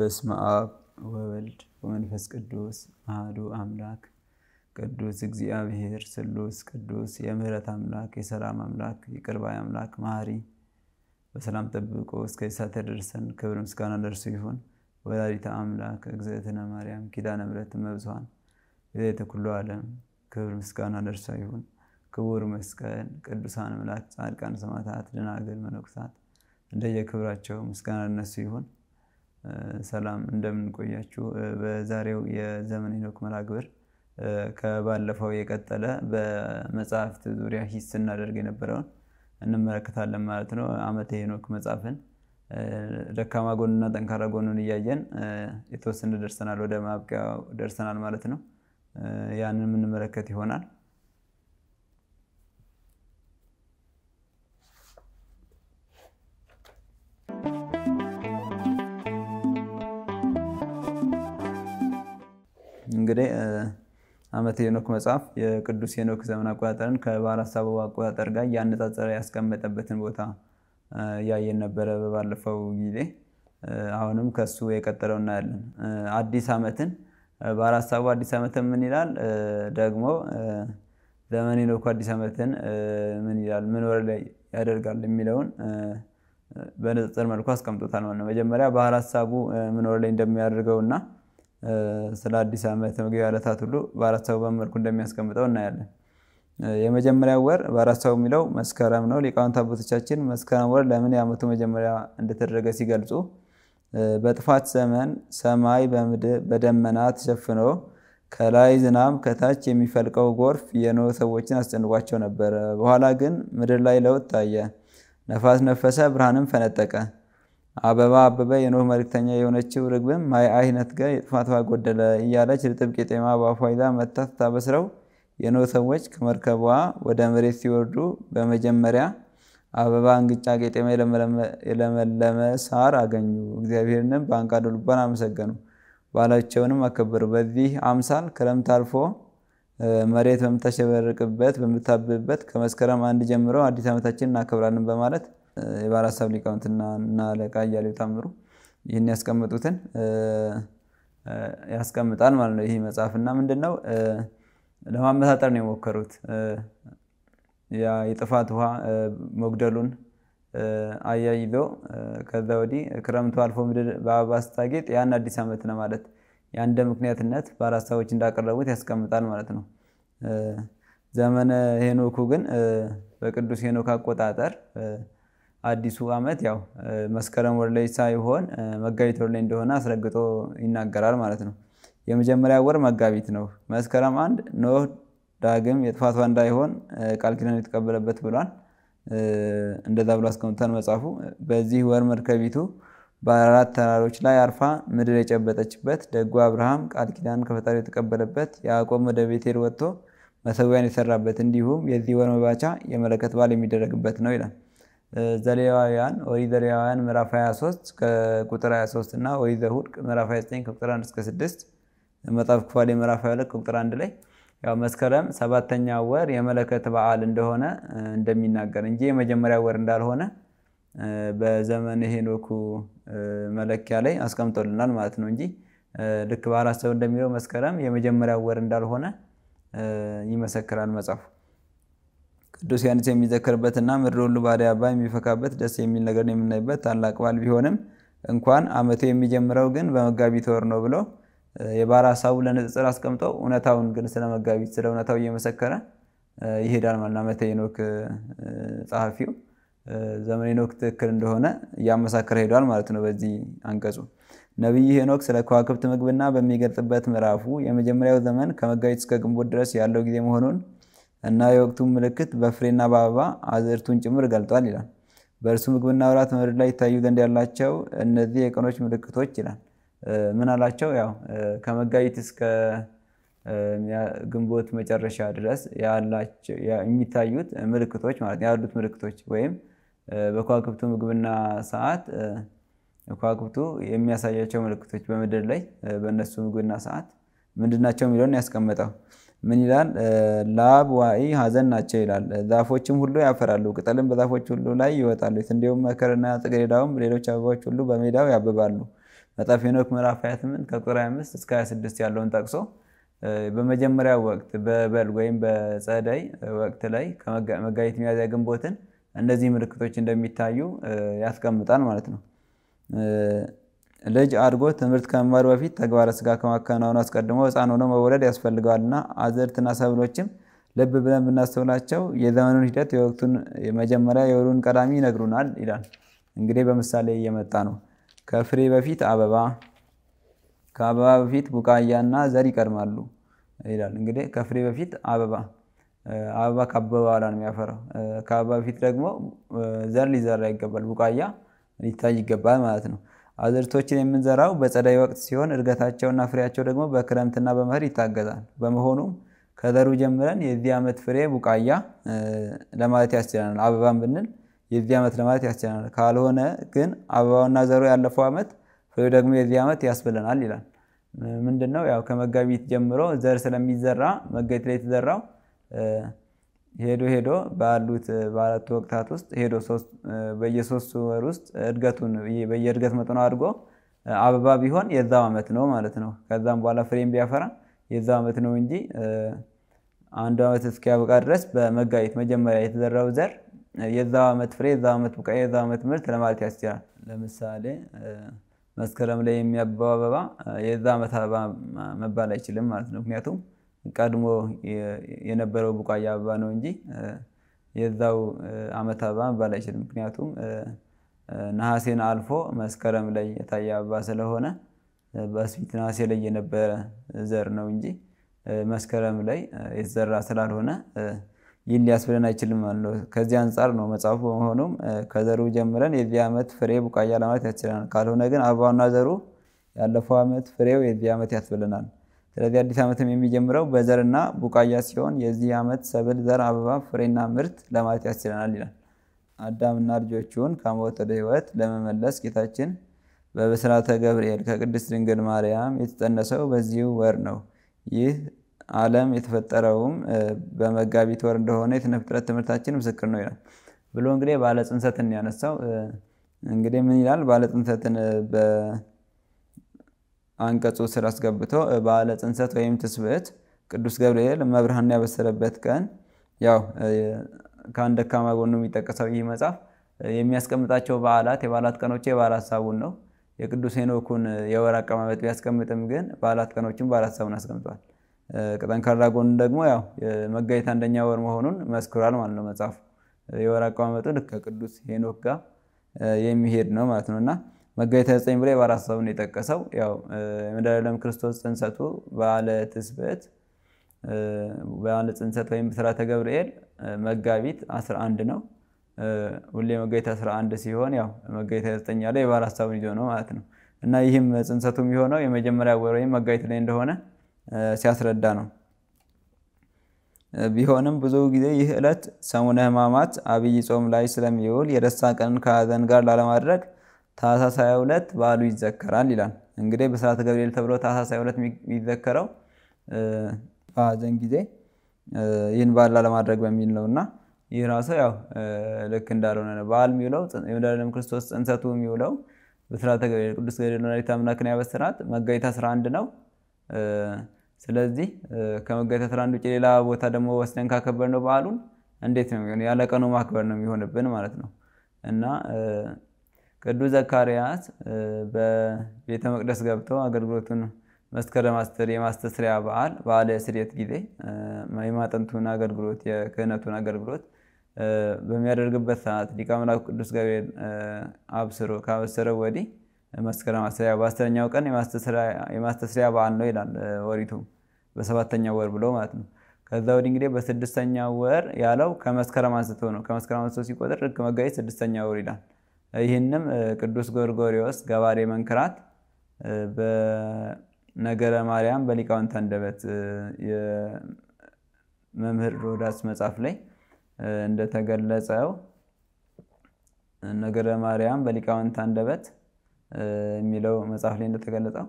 በስመ አብ ወወልድ ወመንፈስ ቅዱስ አህዱ አምላክ ቅዱስ እግዚአብሔር ስሉስ ቅዱስ የምህረት አምላክ የሰላም አምላክ የቅርባይ አምላክ ማሪ በሰላም ጠብቆ እስከ ሳተ ደርሰን ክብር ምስጋና ደርሱ ይሁን። ወላዲተ አምላክ እግዝእትነ ማርያም ኪዳነ ምሕረት መብዝሃን ቤተ ኩሉ ዓለም ክብር ምስጋና ደርሷ ይሁን። ክቡር መስቀል፣ ቅዱሳን አምላክ፣ ጻድቃን፣ ሰማዕታት፣ ደናግል፣ መነኮሳት እንደየክብራቸው ምስጋና ለነሱ ይሁን። ሰላም እንደምንቆያችሁ በዛሬው የዘመን ሄኖክ መላግብር ግብር ከባለፈው የቀጠለ በመጽሐፍት ዙሪያ ሂስ ስናደርግ የነበረውን እንመለከታለን ማለት ነው። ዓመተ ሄኖክ መጽሐፍን ደካማ ጎኑና ጠንካራ ጎኑን እያየን የተወሰነ ደርሰናል፣ ወደ ማብቂያው ደርሰናል ማለት ነው። ያንን የምንመለከት ይሆናል። እንግዲህ ዓመተ ሄኖክ መጽሐፍ የቅዱስ ሄኖክ ዘመን አቆጣጠርን ከባራሳ ሳቡ አቆጣጠር ጋር እያነጻጸረ ያስቀመጠበትን ቦታ ያየን ነበረ በባለፈው ጊዜ። አሁንም ከሱ የቀጠለው እናያለን። አዲስ ዓመትን ባሕረ አዲስ ዓመትን ምን ይላል? ደግሞ ዘመን ሄኖኩ አዲስ ዓመትን ምን ይላል? ምን ወር ላይ ያደርጋል የሚለውን በንጽጽር መልኩ አስቀምጦታል ማለት ነው። መጀመሪያ ባሕረ ሳቡ ምን ወር ላይ እንደሚያደርገው እና ስለ አዲስ ዓመት መግቢያ ዕለታት ሁሉ በአራት ሰው በመልኩ እንደሚያስቀምጠው እናያለን። የመጀመሪያው ወር በአራት ሰው የሚለው መስከረም ነው። ሊቃውንት አባቶቻችን መስከረም ወር ለምን የዓመቱ መጀመሪያ እንደተደረገ ሲገልጹ በጥፋት ዘመን ሰማይ በደመና ተሸፍኖ ከላይ ዝናብ ከታች የሚፈልቀው ጎርፍ የኖህ ሰዎችን አስጨንቋቸው ነበረ። በኋላ ግን ምድር ላይ ለውጥ ታየ። ነፋስ ነፈሰ፣ ብርሃንም ፈነጠቀ። አበባ አበበ የኖህ መልክተኛ የሆነችው ርግብም ማይ አይነት ጋር የጥፋቷ ጎደለ እያለች ርጥብ ቄጤማ በአፏ ይዛ መታ ስታበስረው የኖህ ሰዎች ከመርከቧ ወደ መሬት ሲወርዱ በመጀመሪያ አበባ እንግጫ ቄጤማ የለመለመ ሳር አገኙ። እግዚአብሔርንም በአንቃዶ ልቧን አመሰገኑ፣ ባላቸውንም አከበሩ። በዚህ አምሳል ክረምት አልፎ መሬት በምታሸበርቅበት በምታብብበት ከመስከረም አንድ ጀምሮ አዲስ ዓመታችን እናከብራለን በማለት የባሕረ ሐሳብ ሊቃውንትና እና ለቃ እያሌው ታምሩ ይህን ያስቀምጡትን ያስቀምጣል ማለት ነው። ይህ መጽሐፍ እና ምንድነው ለማመሳጠር ነው የሞከሩት የጥፋት ውሃ መጉደሉን አያይዞ ከዛ ወዲህ ክረምቱ አልፎ ምድር በአበባ ስታጌጥ ያን አዲስ ዓመት ነው ማለት የአንድ ምክንያትነት ባለሀሳቦች እንዳቀረቡት ያስቀምጣል ማለት ነው። ዘመነ ሄኖኩ ግን በቅዱስ ሄኖክ አቆጣጠር አዲሱ ዓመት ያው መስከረም ወር ላይ ሳይሆን መጋቢት ወር ላይ እንደሆነ አስረግጦ ይናገራል ማለት ነው። የመጀመሪያ ወር መጋቢት ነው። መስከረም አንድ ኖህ ዳግም የጥፋቷ እንዳይሆን ቃል ኪዳን የተቀበለበት ብሏል። እንደዛ ብሎ አስቀምጧል መጽሐፉ። በዚህ ወር መርከቢቱ በአራት ተራሮች ላይ አርፋ ምድር የጨበጠችበት ደጉ አብርሃም ቃል ኪዳን ከፈጣሪ የተቀበለበት ያዕቆብ ወደ ቤቴል ወጥቶ መሰዊያን የሰራበት እንዲሁም የዚህ ወር መባቻ የመለከት በዓል የሚደረግበት ነው ይላል። ዘሌዋውያን ኦሪት ዘሌዋውያን ምዕራፍ 23 ከቁጥር 23 እና ኦሪት ዘሁድ ምዕራፍ 29 ከቁጥር 1 እስከ 6 መጽሐፍ ኩፋሌ ምዕራፍ 22 ከቁጥር 1 ላይ ያው መስከረም ሰባተኛ ወር የመለከት በዓል እንደሆነ እንደሚናገር እንጂ የመጀመሪያ ወር እንዳልሆነ በዘመን ሄኖኩ መለኪያ ላይ አስቀምጦልናል ማለት ነው እንጂ ልክ በአራት እንደሚለው መስከረም የመጀመሪያ ወር እንዳልሆነ ይመሰክራል መጽሐፉ። ቅዱስ ያኒት የሚዘከርበትና ምድር ሁሉ ባሕረ አባ የሚፈካበት ደስ የሚል ነገርን የምናይበት ታላቅ በዓል ቢሆንም እንኳን ዓመቱ የሚጀምረው ግን በመጋቢት ወር ነው ብለው የባሕረ ሀሳቡ ለንጽጽር አስቀምጠው እውነታውን ግን ስለ መጋቢት ስለ እውነታው እየመሰከረ ይሄዳል። ማለት ዓመተ ሄኖክ ጸሐፊው ዘመን ሄኖክ ትክክል እንደሆነ እያመሳከረ ሄዷል ማለት ነው። በዚህ አንቀጹ ነቢይ ሄኖክ ስለ ከዋክብት ምግብና በሚገልጽበት ምዕራፉ የመጀመሪያው ዘመን ከመጋቢት እስከ ግንቦት ድረስ ያለው ጊዜ መሆኑን እና የወቅቱን ምልክት በፍሬና በአበባ አዝርቱን ጭምር ገልጧል ይላል። በእርሱ ምግብና ውራት ምድር ላይ ይታዩ ዘንድ ያላቸው እነዚህ የቀኖች ምልክቶች ይላል። ምን አላቸው? ያው ከመጋቢት እስከ ግንቦት መጨረሻ ድረስ የሚታዩት ምልክቶች ማለት ያሉት ምልክቶች ወይም በከዋክብቱ ምግብና ሰዓት ከዋክብቱ የሚያሳያቸው ምልክቶች በምድር ላይ በእነሱ ምግብና ሰዓት ምንድናቸው የሚለውን ያስቀመጠው ምን ይላል? ላብ ዋኢ ሀዘን ናቸው ይላል። ዛፎችም ሁሉ ያፈራሉ፣ ቅጠልም በዛፎች ሁሉ ላይ ይወጣሉ፣ ስንዴውም መከርና ጽጌረዳውም ሌሎች አበባዎች ሁሉ በሜዳው ያብባሉ። መጽሐፈ ሄኖክ ምዕራፍ 28 ከቁጥር 25 እስከ 26 ያለውን ጠቅሶ በመጀመሪያው ወቅት በበልግ ወይም በጸደይ ወቅት ላይ መጋቢት፣ ሚያዝያ፣ ግንቦትን እነዚህ ምልክቶች እንደሚታዩ ያስቀምጣል ማለት ነው። ልጅ አድጎ ትምህርት ከመማሩ በፊት ተግባረ ስጋ ከማከናወኑ አስቀድሞ ህፃን ሆኖ መወለድ ያስፈልገዋልና አዝርትና ሰብሎችም ልብ ብለን ብናስተውላቸው የዘመኑን ሂደት የወቅቱን መጀመሪያ የወሩን ቀዳሚ ይነግሩናል ይላል። እንግዲህ በምሳሌ እየመጣ ነው። ከፍሬ በፊት አበባ፣ ከአበባ በፊት ቡቃያና ዘር ይቀድማሉ ይላል። እንግዲህ ከፍሬ በፊት አበባ አበባ ካበባ በኋላ ነው የሚያፈራው። ከአበባ በፊት ደግሞ ዘር ሊዘራ ይገባል፣ ቡቃያ ሊታይ ይገባል ማለት ነው። አዝርቶችን የምንዘራው በጸደይ ወቅት ሲሆን እድገታቸውና ፍሬያቸው ደግሞ በክረምትና በመኸር ይታገዛል። በመሆኑም ከዘሩ ጀምረን የዚህ ዓመት ፍሬ ቡቃያ ለማለት ያስችላል። አበባን ብንል የዚህ ዓመት ለማለት ያስችላል። ካልሆነ ግን አበባውና ዘሩ ያለፈው ዓመት ፍሬው ደግሞ የዚህ ዓመት ያስብለናል ይላል። ምንድን ነው ያው ከመጋቢት ጀምሮ ዘር ስለሚዘራ መጋቢት ላይ የተዘራው ሄዶ ሄዶ ባሉት በአራቱ ወቅታት ውስጥ ሄዶ በየሶስቱ ወር ውስጥ እድገቱን በየእድገት መጠኑ አድርጎ አበባ ቢሆን የዛው ዓመት ነው ማለት ነው። ከዛም በኋላ ፍሬም ቢያፈራ የዛው ዓመት ነው እንጂ አንዱ ዓመት እስኪያበቃ ድረስ በመጋቢት መጀመሪያ የተዘራው ዘር የዛው ዓመት ፍሬ የዛው ዓመት ቡቃ የዛው ዓመት ምርት ለማለት ያስችላል። ለምሳሌ መስከረም ላይ የሚያበባ አበባ የዛ ዓመት አበባ መባል አይችልም ማለት ነው። ምክንያቱም ቀድሞ የነበረው ቡቃያ አበባ ነው እንጂ የዛው አመት አበባ መባል አይችልም። ምክንያቱም ነሐሴን አልፎ መስከረም ላይ የታየ አበባ ስለሆነ በስፊት ነሐሴ ላይ የነበረ ዘር ነው እንጂ መስከረም ላይ የተዘራ ስላልሆነ ይህ ሊያስብለን አይችልም ማለት ነው። ከዚህ አንጻር ነው መጽሐፉ። በመሆኑም ከዘሩ ጀምረን የዚህ ዓመት ፍሬ ቡቃያ ለማለት ያስችለናል። ካልሆነ ግን አበባና ዘሩ ያለፈው ዓመት ፍሬው የዚህ ዓመት ያስብለናል። ስለዚህ አዲስ ዓመትም የሚጀምረው በዘርና ቡቃያ ሲሆን የዚህ ዓመት ሰብል ዘር፣ አበባ፣ ፍሬና ምርት ለማለት ያስችለናል ይላል። አዳምና ልጆቹን ከሞት ወደ ሕይወት ለመመለስ ጌታችን በብስራተ ገብርኤል ከቅድስት ድንግል ማርያም የተጸነሰው በዚሁ ወር ነው። ይህ ዓለም የተፈጠረውም በመጋቢት ወር እንደሆነ የሥነ ፍጥረት ትምህርታችን ምስክር ነው ይላል ብሎ እንግዲህ ባለ ጽንሰትን ያነሳው እንግዲህ ምን ይላል? ባለ ጽንሰትን አንቀጹ ስር አስገብተው በዓለ ጽንሰት ወይም ትስብእት ቅዱስ ገብርኤል መብርሃን ያበሰረበት ቀን ያው ከአንድ ደካማ ጎኑ የሚጠቀሰው ይህ መጽሐፍ የሚያስቀምጣቸው በዓላት የበዓላት ቀኖች የበዓላት ሀሳቡን ነው። የቅዱስ ሄኖኩን የወር አቀማመጥ ቢያስቀምጥም ግን በዓላት ቀኖችን በዓላት ሳቡን አስቀምጧል። ጠንካራ ጎኑ ደግሞ ያው መጋየት አንደኛ ወር መሆኑን መስክሯል ማለት ነው። መጽሐፉ የወር አቀማመጡ ከቅዱስ ሄኖክ ጋር የሚሄድ ነው ማለት ነው እና መጋቢት 29 ብላይ በአራት ሰው ነው የጠቀሰው። ያው የመድኃኔዓለም ክርስቶስ ጽንሰቱ በዓለ ትስብእት በዓለ ጽንሰት ወይም ብስራተ ገብርኤል መጋቢት 11 ነው። ሁሌ መጋቢት 11 ሲሆን ያው መጋቢት 29 ላይ የበዓለ ሐሳቡን ይዞ ነው ማለት ነው እና ይህም ጽንሰቱ የሚሆነው የመጀመሪያ ወር ወይም መጋቢት ላይ እንደሆነ ሲያስረዳ ነው። ቢሆንም ብዙ ጊዜ ይህ ዕለት ሰሙነ ሕማማት አብይ ጾም ላይ ስለሚውል የደስታ ቀንን ከሐዘን ጋር ላለማድረግ ታህሳስ 22 በዓሉ ይዘከራል ይላል። እንግዲህ ብስራተ ገብርኤል ተብሎ ታህሳስ 22 የሚዘከረው በሐዘን ጊዜ ይህን በዓል ለማድረግ በሚል ነው እና ይህ ራሱ ያው ልክ እንዳልሆነ ነው። በዓል የሚውለው የመድኃኒዓለም ክርስቶስ ጽንሰቱ የሚውለው ብስራተ ገብርኤል ቅዱስ ገብርኤል ወላዲተ አምላክን ያበስራት መጋቢት 11 ነው። ስለዚህ ከመጋቢት 11 ውጭ ሌላ ቦታ ደግሞ ወስደን ካከበር ነው በዓሉን እንዴት ነው ያለቀኑ ማክበር ነው የሚሆንብን ማለት ነው እና ቅዱስ ዘካርያስ በቤተ መቅደስ ገብተው አገልግሎቱን መስከረም አስር የማስተስሪያ በዓል በዓለ ስርየት ጊዜ የማጠንቱን አገልግሎት የክህነቱን አገልግሎት በሚያደርግበት ሰዓት ሊቀ መላእክት ቅዱስ ገብርኤል አብስሮ ካበሰረው ወዲህ መስከረም አስሪያ በአስረኛው ቀን የማስተስሪያ በዓል ነው ይላል ወሪቱ በሰባተኛው ወር ብሎ ማለት ነው። ከዛ ወዲህ እንግዲህ በስድስተኛው ወር ያለው ከመስከረም አንስቶ ነው። ከመስከረም አንስቶ ሲቆጥር ልክ መጋቢት ስድስተኛ ወር ይላል። ይህንም ቅዱስ ጎርጎሪዎስ ገባሬ መንክራት በነገረ ማርያም በሊቃውንት አንደበት የመምህር ሮዳስ መጽሐፍ ላይ እንደተገለጸው ነገረ ማርያም በሊቃውንት አንደበት የሚለው መጽሐፍ ላይ እንደተገለጸው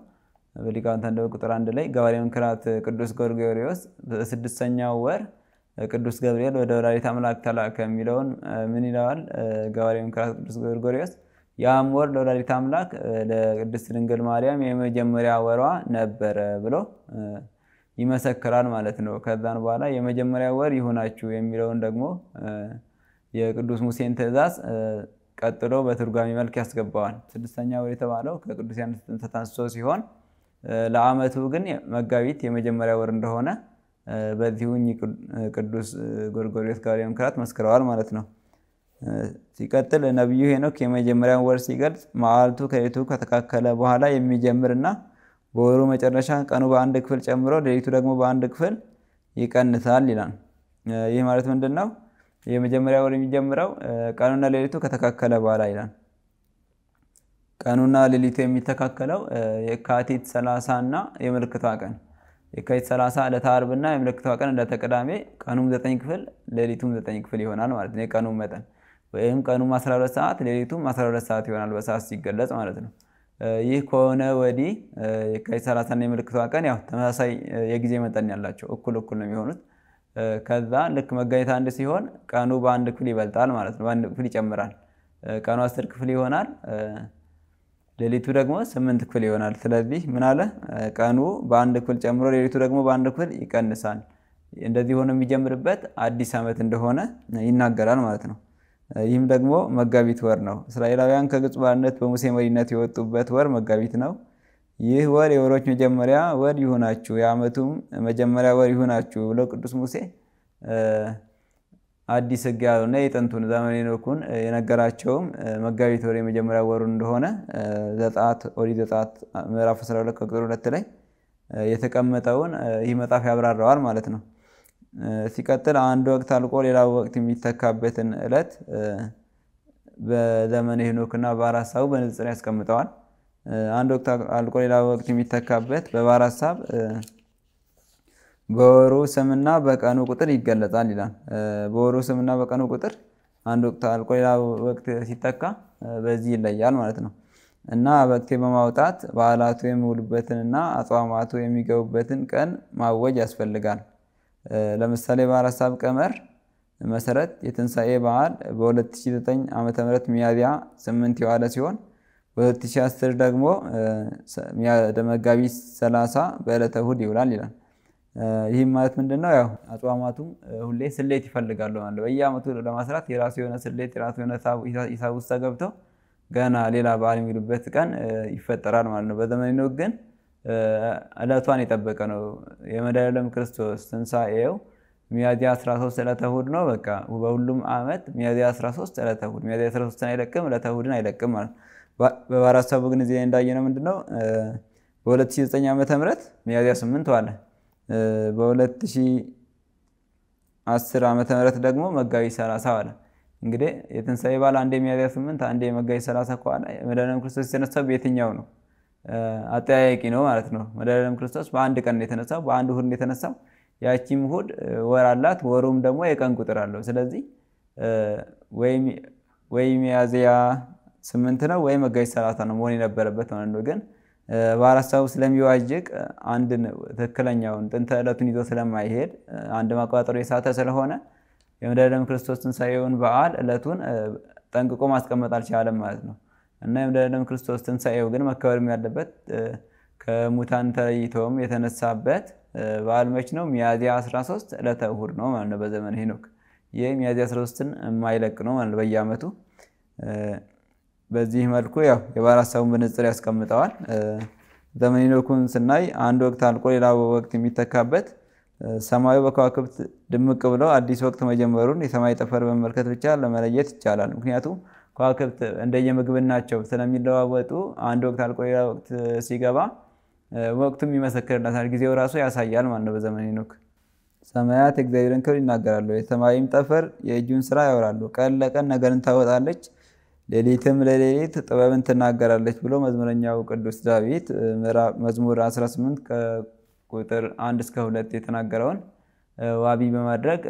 በሊቃውንት አንደበት ቁጥር አንድ ላይ ገባሬ መንክራት ቅዱስ ጎርጎሪዎስ በስድስተኛው ወር ቅዱስ ገብርኤል ወደ ወላዲተ አምላክ ተላከ የሚለውን ምን ይለዋል? ገባሬ ምክራት ቅዱስ ግርጎሪዎስ ያም ወር ለወላዲተ አምላክ ለቅድስት ድንግል ማርያም የመጀመሪያ ወሯ ነበረ ብሎ ይመሰክራል ማለት ነው። ከዛን በኋላ የመጀመሪያ ወር ይሆናችሁ የሚለውን ደግሞ የቅዱስ ሙሴን ትእዛዝ ቀጥሎ በትርጓሚ መልክ ያስገባዋል። ስድስተኛ ወር የተባለው ከቅዱስ ዮሐንስ ተነስቶ ሲሆን ለአመቱ ግን መጋቢት የመጀመሪያ ወር እንደሆነ በዚሁኝ ቅዱስ ጎርጎርዮስ ጋር የምክራት መስክረዋል ማለት ነው። ሲቀጥል ነቢዩ ሄኖክ የመጀመሪያውን ወር ሲገልጽ መዓልቱ ከሌቱ ከተካከለ በኋላ የሚጀምርና በወሩ መጨረሻ ቀኑ በአንድ ክፍል ጨምሮ ሌሊቱ ደግሞ በአንድ ክፍል ይቀንሳል ይላል። ይህ ማለት ምንድን ነው? የመጀመሪያ ወር የሚጀምረው ቀኑና ሌሊቱ ከተካከለ በኋላ ይላል። ቀኑና ሌሊቱ የሚተካከለው የካቲት ሰላሳ እና የምልክቷ ቀን የካቲት 30 ዕለተ ዓርብና የምልክቷ ቀን ዕለተ ቅዳሜ ቀኑም 9 ክፍል ሌሊቱም 9 ክፍል ይሆናል ማለት ነው። የቀኑም መጠን ወይም ቀኑም 12 ሰዓት ሌሊቱም 12 ሰዓት ይሆናል በሰዓት ሲገለጽ ማለት ነው። ይህ ከሆነ ወዲህ የካቲት 30ና የምልክቷ ቀን ያው ተመሳሳይ የጊዜ መጠን ያላቸው እኩል እኩል ነው የሚሆኑት። ከዛ ልክ መጋቢት አንድ ሲሆን ቀኑ በአንድ ክፍል ይበልጣል ማለት ነው። በአንድ ክፍል ይጨምራል። ቀኑ አስር ክፍል ይሆናል። ሌሊቱ ደግሞ ስምንት ክፍል ይሆናል። ስለዚህ ምን አለ ቀኑ በአንድ ክፍል ጨምሮ ሌሊቱ ደግሞ በአንድ ክፍል ይቀንሳል። እንደዚህ ሆኖ የሚጀምርበት አዲስ ዓመት እንደሆነ ይናገራል ማለት ነው። ይህም ደግሞ መጋቢት ወር ነው። እስራኤላውያን ከግብፅ ባርነት በሙሴ መሪነት የወጡበት ወር መጋቢት ነው። ይህ ወር የወሮች መጀመሪያ ወር ይሁናችሁ፣ የዓመቱም መጀመሪያ ወር ይሁናችሁ ብለው ቅዱስ ሙሴ አዲስ ህግ ያለው እና የጥንቱን ዘመን ሄኖኩን የነገራቸውም መጋቢት ወር የመጀመሪያ ወሩ እንደሆነ ዘጸአት ኦሪት ዘጸአት ምዕራፍ 12 ከቁጥር ሁለት ላይ የተቀመጠውን ይህ መጽሐፍ ያብራረዋል ማለት ነው። ሲቀጥል አንድ ወቅት አልቆ ሌላ ወቅት የሚተካበትን ዕለት በዘመነ ሄኖክና በባሕረ ሐሳቡ በንጽጽር ያስቀምጠዋል። አንድ ወቅት አልቆ ሌላ ወቅት የሚተካበት በባሕረ ሐሳብ በወሩ ስምና በቀኑ ቁጥር ይገለጻል ይላል። በወሩ ስምና በቀኑ ቁጥር አንድ ወቅት አልቆ ሌላ ወቅት ሲተካ በዚህ ይለያል ማለት ነው እና በቅቴ በማውጣት በዓላቱ የሚውሉበትንና አጽዋማቱ የሚገቡበትን ቀን ማወጅ ያስፈልጋል። ለምሳሌ በአረሳብ ቀመር መሰረት የትንሣኤ በዓል በ2009 ዓ ም ሚያዝያ 8 የዋለ ሲሆን በ2010 ደግሞ መጋቢት 30 በዕለተ እሁድ ይውላል ይላል። ይህም ማለት ምንድነው? ያው አጽዋማቱም ሁሌ ስሌት ይፈልጋሉ ማለት በየአመቱ ለማስራት የራሱ የሆነ ስሌት የራሱ የሆነ ሂሳብ ውስጥ ተገብተው ገና ሌላ በዓል የሚሉበት ቀን ይፈጠራል ማለት ነው። በዘመኑ ግን እለቷን የጠበቀ ነው። የመድኃኔዓለም ክርስቶስ ትንሳኤው ሚያዝያ 13 ዕለተ እሑድ ነው። በቃ በሁሉም ዓመት ሚያዝያ 13 ዕለተ እሑድ ሚያዝያ 13 አይለቅም፣ ዕለተ እሑድን አይለቅም ማለት ነው። በባራሳቡ ግን ጊዜ እንዳየነው ምንድነው በ2009 ዓ ም ሚያዝያ 8 ዋለ በ2010 ዓመተ ምህረት ደግሞ መጋቢት 30 ዋለ። እንግዲህ የትንሳኤ በዓል አንድ ሚያዝያ 8 አንድ መጋቢት 30 ከዋለ መድኃኒዓለም ክርስቶስ የተነሳው በየትኛው ነው? አጠያያቂ ነው ማለት ነው። መድኃኒዓለም ክርስቶስ በአንድ ቀን የተነሳው፣ በአንድ እሑድ የተነሳው። ያቺም እሑድ ወር አላት፣ ወሩም ደግሞ የቀን ቁጥር አለው። ስለዚህ ወይ ሚያዝያ ስምንት ነው ወይ መጋቢት ሰላሳ ነው መሆን የነበረበት ማለት ነው ግን በአራት ስለሚዋጅቅ አንድን ትክክለኛውን ጥንተ ዕለቱን ይዞ ስለማይሄድ አንድ ማቆጣጠሩ የሳተ ስለሆነ የመድኃኒዓለም ክርስቶስ ትንሳኤውን በዓል ዕለቱን ጠንቅቆ ማስቀመጥ አልቻለም ማለት ነው እና የመድኃኒዓለም ክርስቶስ ትንሳኤው ግን መከበርም ያለበት ከሙታን ተለይቶም የተነሳበት በዓል መች ነው? ሚያዝያ 13 ዕለተ እሑድ ነው ማለት ነው በዘመነ ሄኖክ። ይህ ሚያዝያ 13ን የማይለቅ ነው ማለት ነው በየዓመቱ በዚህ መልኩ ያው የባህር ሀሳቡን በንጽር ያስቀምጠዋል። ዘመኔሎኩን ስናይ አንድ ወቅት አልቆ ሌላ ወቅት የሚተካበት ሰማዩ በከዋክብት ድምቅ ብሎ አዲስ ወቅት መጀመሩን የሰማይ ጠፈር በመመልከት ብቻ ለመለየት ይቻላል። ምክንያቱም ከዋክብት እንደየምግብ ናቸው ስለሚለዋወጡ አንድ ወቅት አልቆ ሌላ ወቅት ሲገባ ወቅቱም ይመሰክርለታል። ጊዜው ራሱ ያሳያል ማለት ነው። በዘመነ ሄኖክ ሰማያት እግዚአብሔርን ክብር ይናገራሉ፣ የሰማይም ጠፈር የእጁን ስራ ያወራሉ። ቀን ለቀን ነገርን ታወጣለች ሌሊትም ለሌሊት ጥበብን ትናገራለች ብሎ መዝሙረኛው ቅዱስ ዳዊት መዝሙር 18 ከቁጥር 1 እስከ 2 የተናገረውን ዋቢ በማድረግ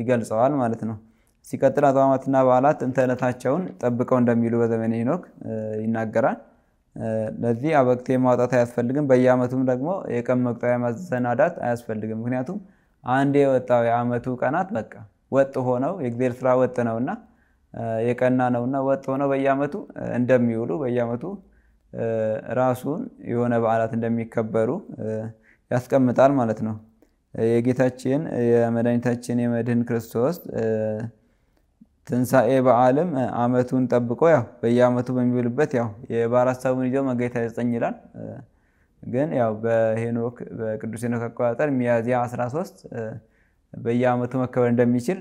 ይገልጸዋል ማለት ነው። ሲቀጥል አጽዋማትና በዓላት እንተዕለታቸውን ጠብቀው እንደሚሉ በዘመነ ሄኖክ ይናገራል። ለዚህ አበክቴ ማውጣት አያስፈልግም። በየዓመቱም ደግሞ የቀን መቁጠሪያ ማሰናዳት አያስፈልግም። ምክንያቱም አንድ የወጣው የዓመቱ ቀናት በቃ ወጥ ሆነው የእግዜር ስራ ወጥ ነውና የቀና ነውና ወጥ ሆነው በየዓመቱ እንደሚውሉ በየዓመቱ ራሱን የሆነ በዓላት እንደሚከበሩ ያስቀምጣል ማለት ነው። የጌታችን የመድኃኒታችን የመድህን ክርስቶስ ትንሣኤ በዓልም ዓመቱን ጠብቆ ያው በየዓመቱ በሚውልበት ያው የባሕር ሐሳቡን ይዞ መጋቢት ሃያ ዘጠኝ ይላል። ግን ያው በሄኖክ በቅዱስ ሄኖክ አቆጣጠር ሚያዝያ 13 በየዓመቱ መከበር እንደሚችል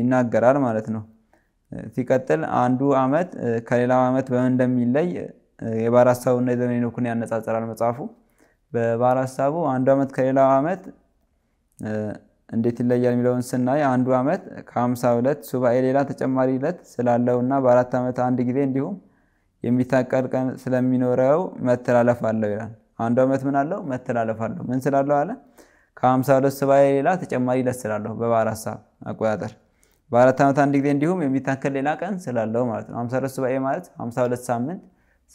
ይናገራል ማለት ነው። ሲቀጥል አንዱ ዓመት ከሌላው ዓመት በምን እንደሚለይ የባሕረ እና የዘመነ ሄኖክን ያነጻጽራል መጽሐፉ። በባሕረ ሐሳቡ አንዱ ዓመት ከሌላው ዓመት እንዴት ይለያል የሚለውን ስናይ አንዱ ዓመት ከሀምሳ ዕለት ሱባኤ ሌላ ተጨማሪ ዕለት እና በአራት ዓመት አንድ ጊዜ እንዲሁም የሚታቀድ ቀን ስለሚኖረው መተላለፍ አለው ይላል። አንዱ ዓመት ምን አለው? መተላለፍ አለው። ምን ስላለው አለ? ከሀምሳ ዕለት ሱባኤ ሌላ ተጨማሪ ዕለት ስላለሁ በባሕረ ሐሳብ አቆጣጠር በአራት ዓመት አንድ ጊዜ እንዲሁም የሚታከል ሌላ ቀን ስላለው ማለት ነው። 52 ሱባኤ ማለት 52 ሳምንት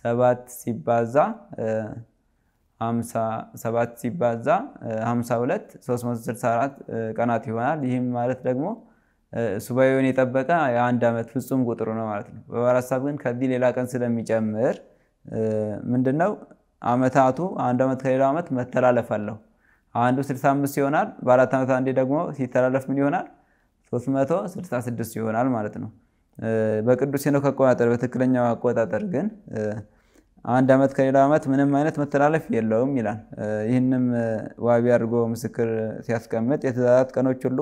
ሰባት ሲባዛ 7 ሲባዛ 52 364 ቀናት ይሆናል። ይህም ማለት ደግሞ ሱባኤውን የጠበቀ የአንድ ዓመት ፍጹም ቁጥሩ ነው ማለት ነው። በባህር ግን ከዚህ ሌላ ቀን ስለሚጨምር ምንድን ነው አመታቱ አንድ ዓመት ከሌላው ዓመት መተላለፍ አለው። አንዱ 65 ይሆናል። በአራት ዓመት አንዴ ደግሞ ሲተላለፍ ምን ይሆናል? 366 ይሆናል ማለት ነው። በቅዱስ ሄኖክ አቆጣጠር በትክክለኛው አቆጣጠር ግን አንድ ዓመት ከሌላ ዓመት ምንም አይነት መተላለፍ የለውም ይላል። ይህንም ዋቢ አድርጎ ምስክር ሲያስቀምጥ የትእዛዛት ቀኖች ሁሉ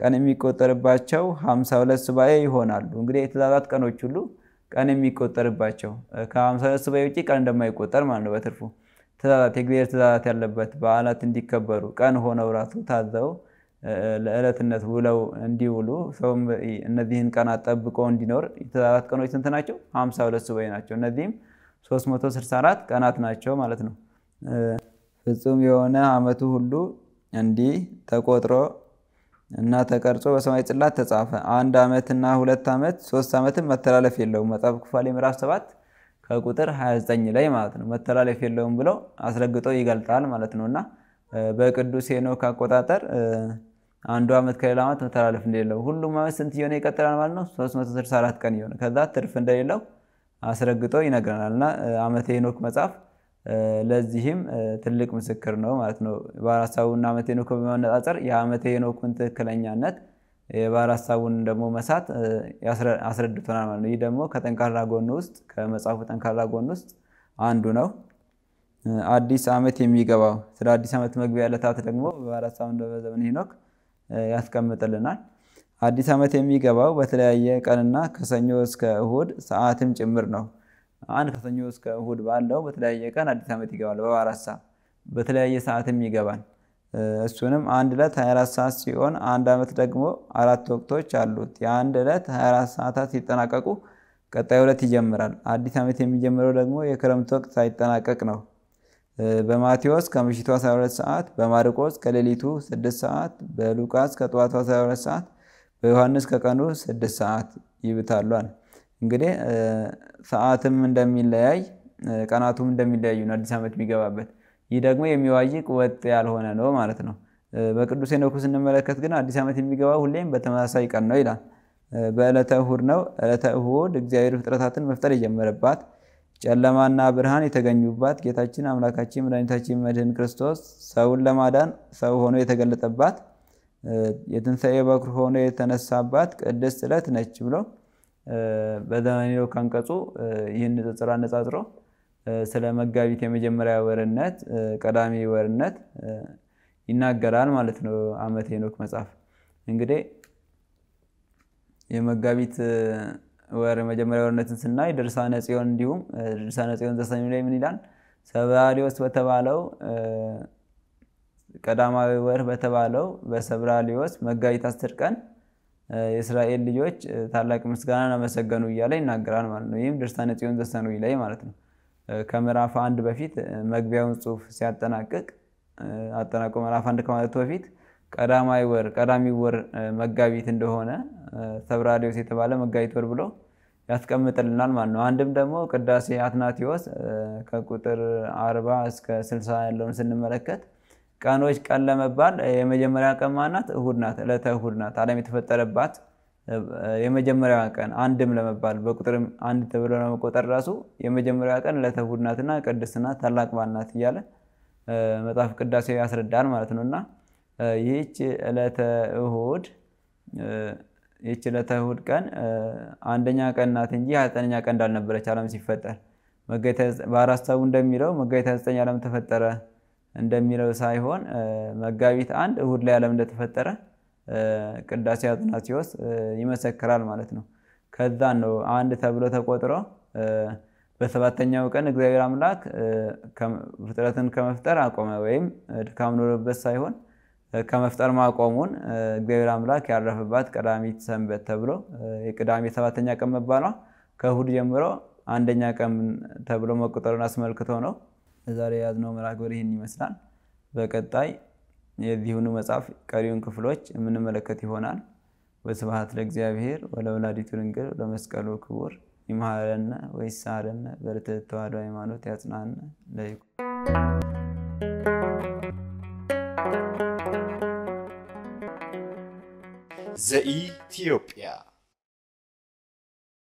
ቀን የሚቆጠርባቸው 52 ሱባኤ ይሆናሉ። እንግዲህ የትእዛዛት ቀኖች ሁሉ ቀን የሚቆጠርባቸው ከ52 ሱባኤ ውጭ ቀን እንደማይቆጠር ማለት ነው። በትርፉ ትእዛዛት የእግዚአብሔር ትእዛዛት ያለበት በዓላት እንዲከበሩ ቀን ሆነው ራሱ ታዘው ለዕለትነት ውለው እንዲውሉ ሰውም እነዚህን ቀናት ጠብቆ እንዲኖር የተዛራት ቀኖች ስንት ናቸው? ሀምሳ ሱባኤ ናቸው። እነዚህም 364 ቀናት ናቸው ማለት ነው። ፍጹም የሆነ ዓመቱ ሁሉ እንዲህ ተቆጥሮ እና ተቀርጾ በሰማይ ጽላት ተጻፈ። አንድ እና ሁለት ዓመት ሶስት ዓመትም መተላለፍ የለውም። መጽሐፍ ኩፋሌ ምዕራፍ ሰባት ከቁጥር 29 ላይ ማለት ነው። መተላለፍ የለውም ብለው አስረግጦ ይገልጣል ማለት ነው እና በቅዱስ ሄኖክ አቆጣጠር አንዱ ዓመት ከሌላ ዓመት መተላለፍ እንደሌለው ሁሉም ዓመት ስንት እየሆነ ይቀጥላል ማለት ነው 364 ቀን እየሆነ ከዛ ትርፍ እንደሌለው አስረግጦ ይነግረናል እና ዓመተ ሄኖክ መጽሐፍ ለዚህም ትልቅ ምስክር ነው ማለት ነው። ባሕረ ሐሳቡና ዓመተ ሄኖክ በመነጻጸር የዓመተ ሄኖክን ትክክለኛነት የባሕረ ሐሳቡን ደግሞ መሳት አስረድቶናል ማለት ነው። ይህ ደግሞ ከጠንካራ ጎን ውስጥ ከመጽሐፉ ጠንካራ ጎን ውስጥ አንዱ ነው። አዲስ ዓመት የሚገባው ስለ አዲስ ዓመት መግቢያ ዕለታት ደግሞ በባሕረ ሐሳቡ ዘመነ ሄኖክ ያስቀምጥልናል። አዲስ ዓመት የሚገባው በተለያየ ቀንና ከሰኞ እስከ እሁድ ሰዓትም ጭምር ነው። አንድ ከሰኞ እስከ እሁድ ባለው በተለያየ ቀን አዲስ ዓመት ይገባል። በአራት ሰዓት በተለያየ ሰዓትም ይገባል። እሱንም አንድ ዕለት 24 ሰዓት ሲሆን አንድ ዓመት ደግሞ አራት ወቅቶች አሉት። የአንድ ዕለት 24 ሰዓታት ሲጠናቀቁ ቀጣዩ ዕለት ይጀምራል። አዲስ ዓመት የሚጀምረው ደግሞ የክረምት ወቅት ሳይጠናቀቅ ነው። በማቴዎስ ከምሽቱ 12 ሰዓት፣ በማርቆስ ከሌሊቱ 6 ሰዓት፣ በሉቃስ ከጠዋቱ 12 ሰዓት፣ በዮሐንስ ከቀኑ 6 ሰዓት ይብታሏል። እንግዲህ ሰዓትም እንደሚለያይ ቀናቱም እንደሚለያዩ ነው አዲስ ዓመት የሚገባበት። ይህ ደግሞ የሚዋይቅ ወጥ ያልሆነ ነው ማለት ነው። በቅዱስ ሄኖክ ስንመለከት ግን አዲስ ዓመት የሚገባ ሁሌም በተመሳሳይ ቀን ነው ይላል። በዕለተ እሁድ ነው። ዕለተ እሁድ እግዚአብሔር ፍጥረታትን መፍጠር የጀመረባት ጨለማና ብርሃን የተገኙባት ጌታችን አምላካችን መድኃኒታችን መድህን ክርስቶስ ሰውን ለማዳን ሰው ሆኖ የተገለጠባት የትንሣኤ በኩር ሆኖ የተነሳባት ቅድስት ዕለት ነች ብሎ በዘመኔው ካንቀጹ ይህን ንጽጽር አነጻጽሮ ስለ መጋቢት የመጀመሪያ ወርነት ቀዳሚ ወርነት ይናገራል ማለት ነው። ዓመተ ሄኖክ መጽሐፍ እንግዲህ የመጋቢት ወር መጀመሪያ ወርነትን ስናይ ድርሳነ ጽዮን እንዲሁም ድርሳነ ጽዮን ዘሰሚ ላይ ምን ይላል? ሰብራሊዮስ በተባለው ቀዳማዊ ወር በተባለው በሰብራሊዮስ መጋቢት አስር ቀን የእስራኤል ልጆች ታላቅ ምስጋናን አመሰገኑ እያለ ይናገራል ማለት ነው። ይህም ድርሳነ ጽዮን ዘሰኑ ላይ ማለት ነው። ከምዕራፍ አንድ በፊት መግቢያውን ጽሁፍ ሲያጠናቅቅ አጠናቆ ምዕራፍ አንድ ከማለቱ በፊት ቀዳማይ ወር ቀዳሚ ወር መጋቢት እንደሆነ ሰብራዴዎስ የተባለ መጋቢት ወር ብሎ ያስቀምጥልናል ማለት ነው። አንድም ደግሞ ቅዳሴ አትናቲዎስ ከቁጥር አርባ እስከ ስልሳ ያለውን ስንመለከት ቀኖች ቀን ለመባል የመጀመሪያ ቀን ማናት? እሁድ ናት። ዕለተ እሁድ ናት። ዓለም የተፈጠረባት የመጀመሪያ ቀን አንድም ለመባል በቁጥርም አንድ ተብሎ ለመቆጠር ራሱ የመጀመሪያ ቀን ዕለተ እሁድ ናትና ቅድስት ናት ታላቅ ባል ናት እያለ መጽሐፍ ቅዳሴ ያስረዳል ማለት ነው እና ይህች ዕለተ እሁድ ይህች ዕለተ እሁድ ቀን አንደኛ ቀን ናት እንጂ ሀያ ዘጠነኛ ቀን እንዳልነበረች ዓለም ሲፈጠር በአራት እንደሚለው መጋቢት ሀያ ዘጠኝ ዓለም ተፈጠረ እንደሚለው ሳይሆን መጋቢት አንድ እሁድ ላይ ዓለም እንደተፈጠረ ቅዳሴ አትናቴዎስ ይመሰክራል ማለት ነው። ከዛ ነው አንድ ተብሎ ተቆጥሮ በሰባተኛው ቀን እግዚአብሔር አምላክ ፍጥረትን ከመፍጠር አቆመ ወይም ድካም ኖሮበት ሳይሆን ከመፍጠር ማቆሙን እግዚአብሔር አምላክ ያረፈባት ቀዳሚት ሰንበት ተብሎ የቅዳሜ ሰባተኛ ቀን መባሏ ከእሁድ ጀምሮ አንደኛ ቀን ተብሎ መቆጠሩን አስመልክቶ ነው። ዛሬ የያዝነው መርሐ ግብር ይህን ይመስላል። በቀጣይ የዚሁኑ መጽሐፍ ቀሪውን ክፍሎች የምንመለከት ይሆናል። ወስብሐት ለእግዚአብሔር ወለወላዲቱ ድንግል ለመስቀሉ ክቡር ይምሃረነ ወይሳረነ በርትዕት ተዋሕዶ ሃይማኖት ያጽናነ ለይኩ ዘኢትዮጵያ